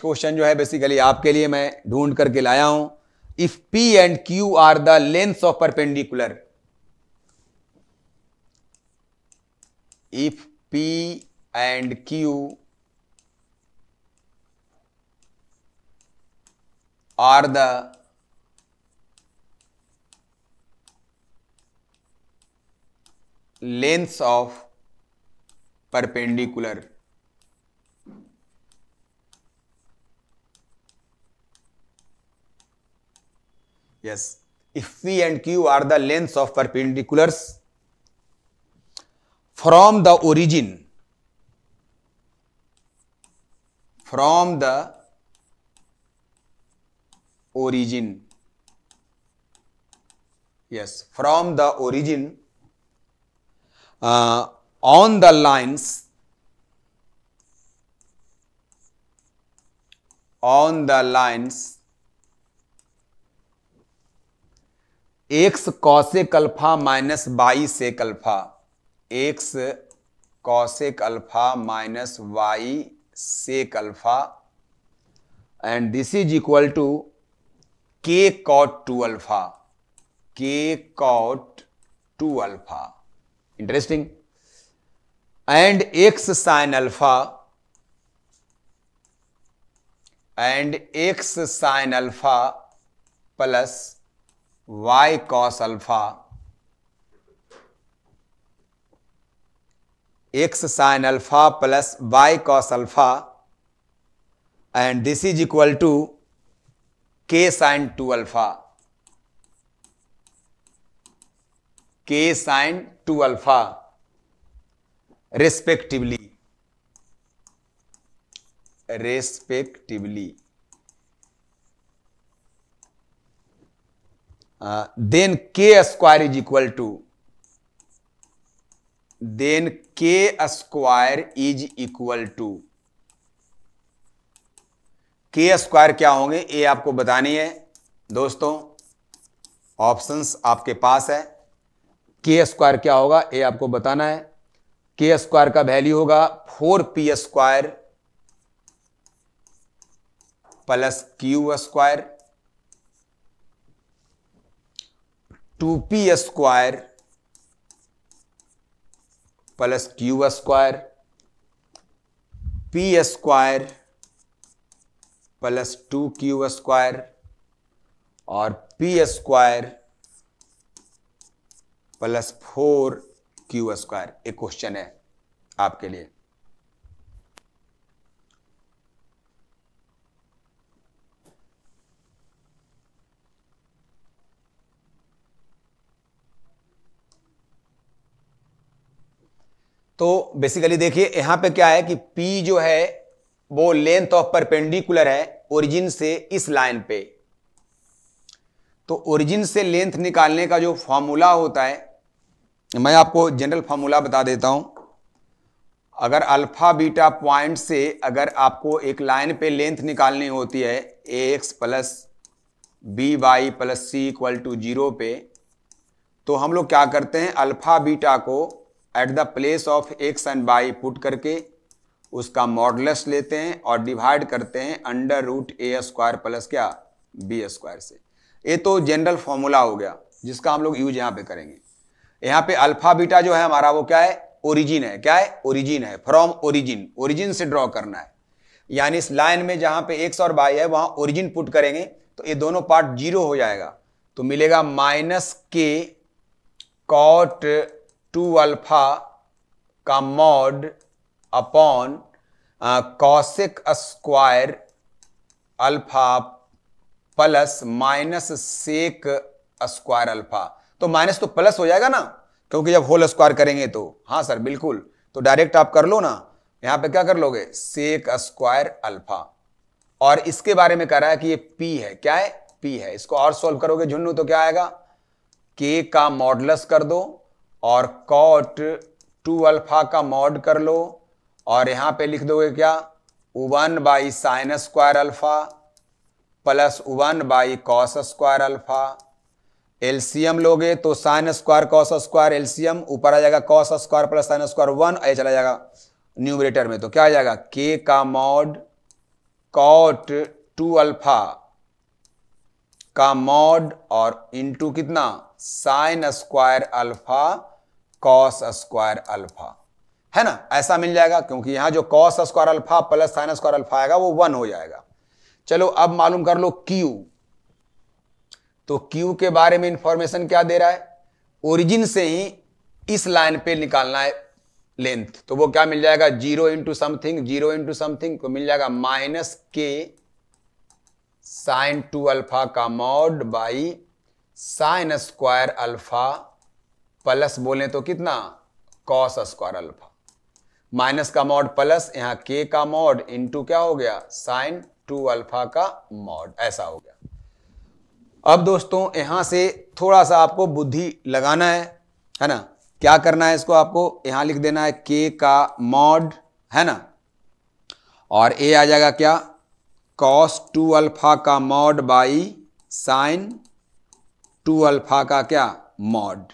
question जो है basically आपके लिए मैं ढूंढ करके लाया हूं if P and Q are the length of perpendicular if P and Q are the lengths of perpendicular Yes, if v and Q are the lengths of perpendiculars from the origin, from the origin, yes, from the origin uh, on the lines on the lines x cosec alpha minus y sec alpha x cosec alpha minus y sec alpha and this is equal to के cot two alpha के cot two alpha interesting and x sine alpha and x sine alpha plus y cos alpha x sine alpha plus y cos alpha and this is equal to k sine two alpha k sine two alpha respectively respectively then k square is equal to then k square is equal to k square क्या होंगे ये आपको बतानी है दोस्तों options आपके पास है के स्क्वायर क्या होगा ये आपको बताना है के स्क्वायर का वैल्यू होगा four P square plus Q square two p square plus Q square p square plus two q square और p square plus four q square एक क्वेश्चन है आपके लिए तो बेसिकली देखिए यहां पे क्या है कि P जो है वो लेंथ ऑफ परपेंडिकुलर है ओरिजिन से इस लाइन पे तो ओरिजिन से लेंथ निकालने का जो फॉर्मूला होता है मैं आपको जनरल फार्मूला बता देता हूं अगर अल्फा बीटा पॉइंट से अगर आपको एक लाइन पे लेंथ निकालनी होती है a x plus b y plus c equal to zero पे तो हम लोग क्या करते हैं अल्फा बीटा को at the place of x and y put करके उसका मॉडलस लेते हैं और डिवाइड करते हैं under root a square plus क्या बी स्क्वायर से ये तो जनरल फॉर्मूला हो गया जिसका हम लोग यूज यहाँ पे करेंगे यहाँ पे अल्फा बीटा जो है हमारा वो क्या है ओरिजिन है क्या है ओरिजिन है फ्रॉम ओरिजिन ओरिजिन से ड्रॉ करना है यानी इस लाइन में जहाँ पे एक्स और बाई है वहाँ ओरिजिन पुट करेंगे तो ये दोनों पार्ट जीरो हो जाएगा तो मिलेगा माइनस के कॉट टू अल्फा का mod upon cosec square alpha plus minus sec square alpha तो माइनस तो प्लस हो जाएगा ना क्योंकि जब होल स्क्वायर करेंगे तो हाँ सर बिल्कुल तो डायरेक्ट आप कर लो ना यहां पे क्या कर लोगे सेक स्क्वायर अल्फा और इसके बारे में कह रहा है कि ये पी है क्या है पी है इसको और सॉल्व करोगे झुन्नू तो क्या आएगा के का मॉडलस कर दो और कॉट टू अल्फा का मॉड कर लो और यहाँ पे लिख दोगे क्या one by sine square alpha plus one by cos square alpha LCM लोगे तो sine square cos square LCM ऊपर आ जाएगा cos square plus sine square one ए चला जाएगा न्यूमरेटर में तो क्या आ जाएगा के का मॉड कॉट टू अल्फा का मॉड और इनटू कितना sine square alpha cos square alpha है ना ऐसा मिल जाएगा क्योंकि यहां जो cos square alpha plus sine square alpha आएगा वो वन हो जाएगा चलो अब मालूम कर लो क्यू तो क्यू के बारे में इंफॉर्मेशन क्या दे रहा है ओरिजिन से ही इस लाइन पे निकालना है लेंथ तो वो क्या मिल जाएगा zero into something zero into something तो मिल जाएगा minus K sine two alpha का mod by sine square alpha plus बोले तो कितना कॉस स्क्वायर अल्फा माइनस का मॉड प्लस यहां के का मॉड इनटू क्या हो गया साइन टू अल्फा का मॉड ऐसा हो गया अब दोस्तों यहां से थोड़ा सा आपको बुद्धि लगाना है है ना क्या करना है इसको आपको यहां लिख देना है के का मॉड है ना और ए आ जाएगा क्या कॉस टू अल्फा का mod by sine two alpha का क्या मॉड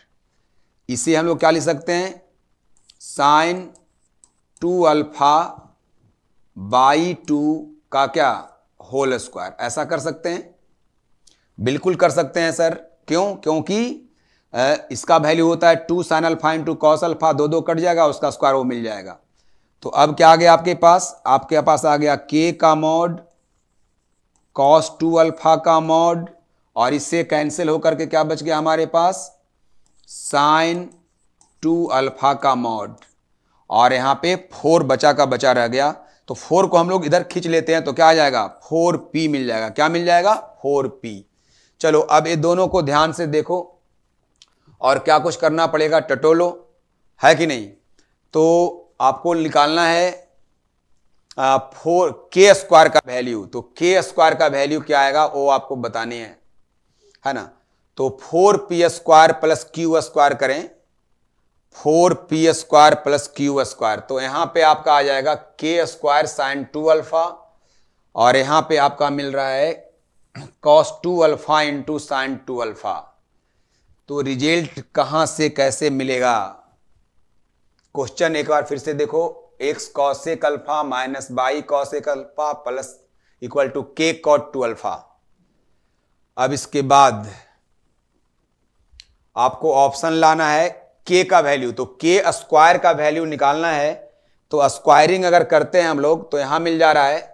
इसे हम लोग क्या लिख सकते हैं sine two alpha by two का क्या होल स्क्वायर ऐसा कर सकते हैं बिल्कुल कर सकते हैं सर क्यों क्योंकि इसका वैल्यू होता है two sine alpha two cos alpha दो दो कट जाएगा उसका स्क्वायर वो मिल जाएगा तो अब क्या आ गया आपके पास आपके पास आ गया के का मॉड कॉस टू अल्फा का मॉड और इससे कैंसिल होकर के क्या बच गया हमारे पास साइन टू अल्फा का मॉड और यहां पे फोर बचा का बचा रह गया तो फोर को हम लोग इधर खींच लेते हैं तो क्या आ जाएगा फोर पी मिल जाएगा क्या मिल जाएगा फोर पी चलो अब ये दोनों को ध्यान से देखो और क्या कुछ करना पड़ेगा टटोलो है कि नहीं तो आपको निकालना है फोर के स्क्वायर का वैल्यू तो के स्क्वायर का वैल्यू क्या आएगा वो आपको बताने हैं है ना तो four P square plus Q square करें four P square plus Q square तो यहां पे आपका आ जाएगा के स्क्वायर साइन टू अल्फा और यहां पे आपका मिल रहा है cos two alpha into sine two alpha तो रिजल्ट कहां से कैसे मिलेगा क्वेश्चन एक बार फिर से देखो एक्स एक अल्फा माइनस बाई एक अल्फा प्लस इक्वल टू के कॉट टू अल्फा अब इसके बाद आपको ऑप्शन लाना है के का वैल्यू तो के स्क्वायर का वैल्यू निकालना है तो स्क्वायरिंग अगर करते हैं हम लोग तो यहाँ मिल जा रहा है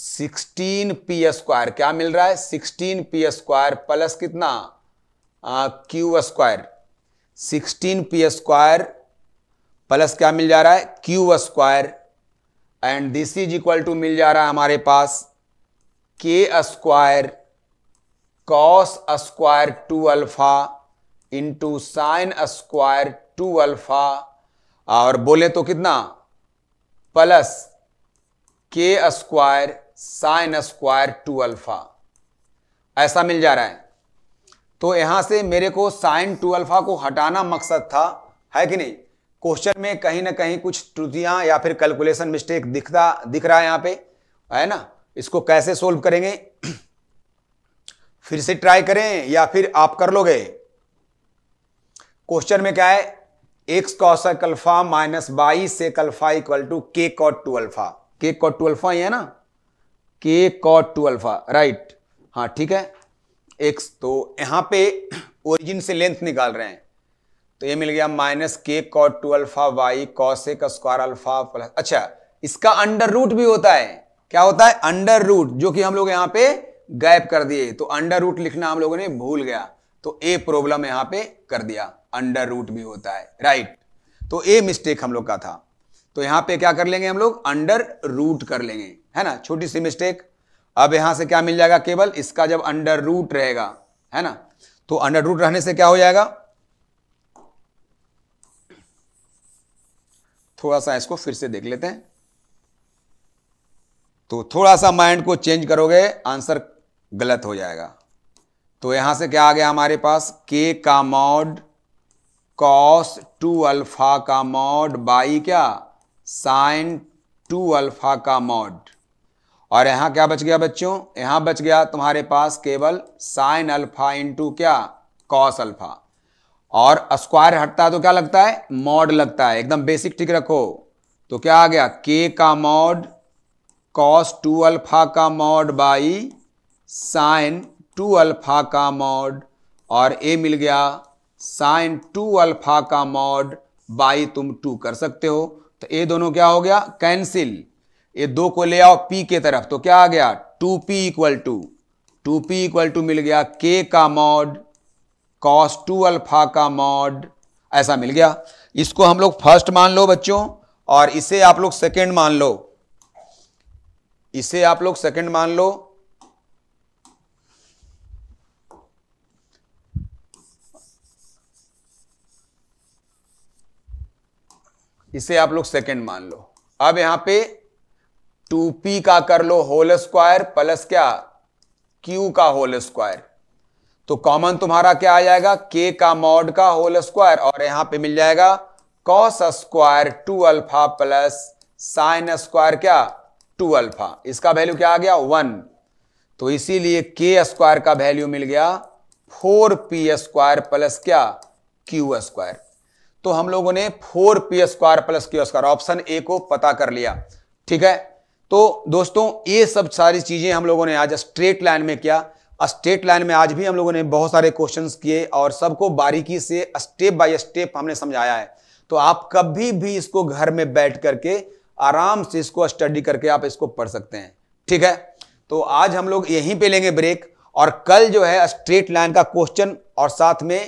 सिक्सटीन पी स्क्वायर क्या मिल रहा है सिक्सटीन पी स्क्वायर प्लस कितना Q square sixteen P square plus क्या मिल जा रहा है Q square and this is equal to मिल जा रहा है हमारे पास K square cos square two alpha into sine square two alpha और बोले तो कितना plus K square sine square two alpha ऐसा मिल जा रहा है तो यहां से मेरे को साइन टू अल्फा को हटाना मकसद था है कि नहीं क्वेश्चन में कहीं ना कहीं कुछ त्रुटियां या फिर कैलकुलेशन मिस्टेक दिखता दिख रहा है यहां पे है ना इसको कैसे सोल्व करेंगे फिर से ट्राई करें या फिर आप कर लोगे क्वेश्चन में क्या है एक्स कॉसक अल्फा माइनस बाईस से कल्फा इक्वल टू के कॉट टू अल्फा के कॉट टू अल्फा ही है ना के कॉट टू अल्फा राइट हाँ ठीक है एक्स तो यहां पे ओरिजिन से लेंथ निकाल रहे हैं तो ये मिल गया माइनस के cot two alpha Y cos A का स्क्वायर अल्फा प्लस अच्छा इसका अंडर रूट भी होता है क्या होता है अंडर रूट जो कि हम लोग यहां पर गैप कर दिए तो अंडर रूट लिखना हम लोगों ने भूल गया तो ए प्रॉब्लम यहां पे कर दिया अंडर रूट भी होता है राइट तो ए मिस्टेक हम लोग का था तो यहां पे क्या कर लेंगे हम लोग अंडर रूट कर लेंगे है ना छोटी सी मिस्टेक अब यहां से क्या मिल जाएगा केवल इसका जब अंडर रूट रहेगा है ना तो अंडर रूट रहने से क्या हो जाएगा थोड़ा सा इसको फिर से देख लेते हैं तो थोड़ा सा माइंड को चेंज करोगे आंसर गलत हो जाएगा तो यहां से क्या आ गया हमारे पास के का मॉड कॉस टू अल्फा का मॉड बाई क्या साइन टू अल्फा का मॉड और यहां क्या बच गया बच्चों यहां बच गया तुम्हारे पास केवल साइन अल्फा इंटू क्या कॉस अल्फा और स्क्वायर हटता है तो क्या लगता है मॉड लगता है एकदम बेसिक ठीक रखो तो क्या आ गया के का मॉड कॉस टू अल्फा का mod by sine two alpha का मॉड और ए मिल गया साइन टू अल्फ़ा का मॉड बाई तुम टू कर सकते हो तो ए दोनों क्या हो गया कैंसिल ये दो को ले आओ पी के तरफ तो क्या आ गया two P equal to two P equal to मिल गया के का मॉड कॉस टू अल्फा का मॉड ऐसा मिल गया इसको हम लोग फर्स्ट मान लो बच्चों और इसे आप लोग सेकेंड मान लो इसे आप लोग सेकेंड मान लो इसे आप लोग सेकेंड मान लो अब यहां पे टू पी का कर लो होल स्क्वायर प्लस क्या क्यू का होल स्क्वायर तो कॉमन तुम्हारा क्या आ जाएगा के का मॉड का होल स्क्वायर और यहां पे मिल जाएगा cos square two alpha plus sine square क्या टू अल्फा इसका वैल्यू क्या आ गया वन तो इसीलिए के स्क्वायर का वैल्यू मिल गया फोर पी स्क्वायर प्लस क्या क्यू स्क्वायर तो हम लोगों ने four P square plus Q square option A को पता कर लिया ठीक है तो दोस्तों ये सब सारी चीजें हम लोगों ने आज स्ट्रेट लाइन में किया स्टेट लाइन में आज भी हम लोगों ने बहुत सारे क्वेश्चंस किए और सबको बारीकी से स्टेप बाय स्टेप हमने समझाया है तो आप कभी भी इसको घर में बैठ करके आराम से इसको स्टडी करके आप इसको पढ़ सकते हैं ठीक है तो आज हम लोग यहीं पे लेंगे ब्रेक और कल जो है स्ट्रेट लाइन का क्वेश्चन और साथ में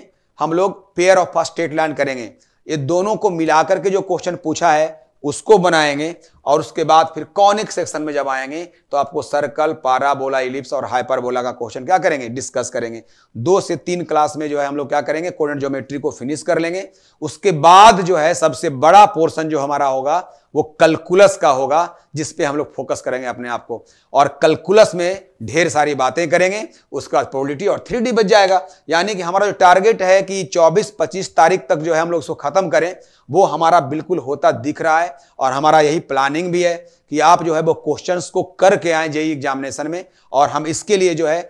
हम लोग pair of first state learn करेंगे ये दोनों को मिलाकर के जो क्वेश्चन पूछा है उसको बनाएंगे और उसके बाद फिर कॉनिक सेक्शन में जब आएंगे तो आपको सर्कल पाराबोला इलिप्स और हाइपरबोला का क्वेश्चन क्या करेंगे डिस्कस करेंगे दो से तीन क्लास में जो है हम लोग क्या करेंगे कोडेंट ज्योमेट्री को फिनिश कर लेंगे उसके बाद जो है सबसे बड़ा पोर्सन जो हमारा होगा वो कलकुलस का होगा जिसपे हम लोग फोकस करेंगे अपने आप को और कलकुलस में ढेर सारी बातें करेंगे उसके बाद प्रोबेबिलिटी और थ्री डी बच जाएगा यानी कि हमारा जो टारगेट है कि चौबीस पच्चीस तारीख तक जो है हम लोग उसको खत्म करें वो हमारा बिल्कुल होता दिख रहा है और हमारा यही प्लान प्लानिंग भी है कि आप जो है वो क्वेश्चंस को करके आए जेई एग्जामिनेशन में और हम इसके लिए जो है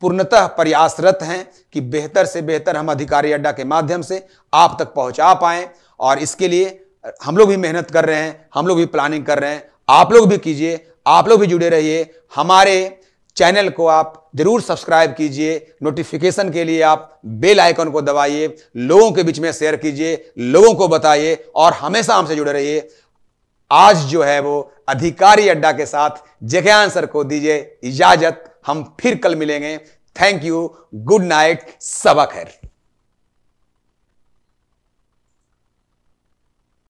पूर्णतः प्रयासरत हैं कि बेहतर से बेहतर हम अधिकारी अड्डा के माध्यम से आप तक पहुंचा पाएँ और इसके लिए हम लोग भी मेहनत कर रहे हैं हम लोग भी प्लानिंग कर रहे हैं आप लोग भी कीजिए आप लोग भी जुड़े रहिए हमारे चैनल को आप जरूर सब्सक्राइब कीजिए नोटिफिकेशन के लिए आप बेल आइकन को दबाइए लोगों के बीच में शेयर कीजिए लोगों को बताइए और हमेशा हमसे जुड़े रहिए आज जो है वो अधिकारी अड्डा के साथ जगयान सर को दीजिए इजाजत हम फिर कल मिलेंगे थैंक यू गुड नाइट सबा खैर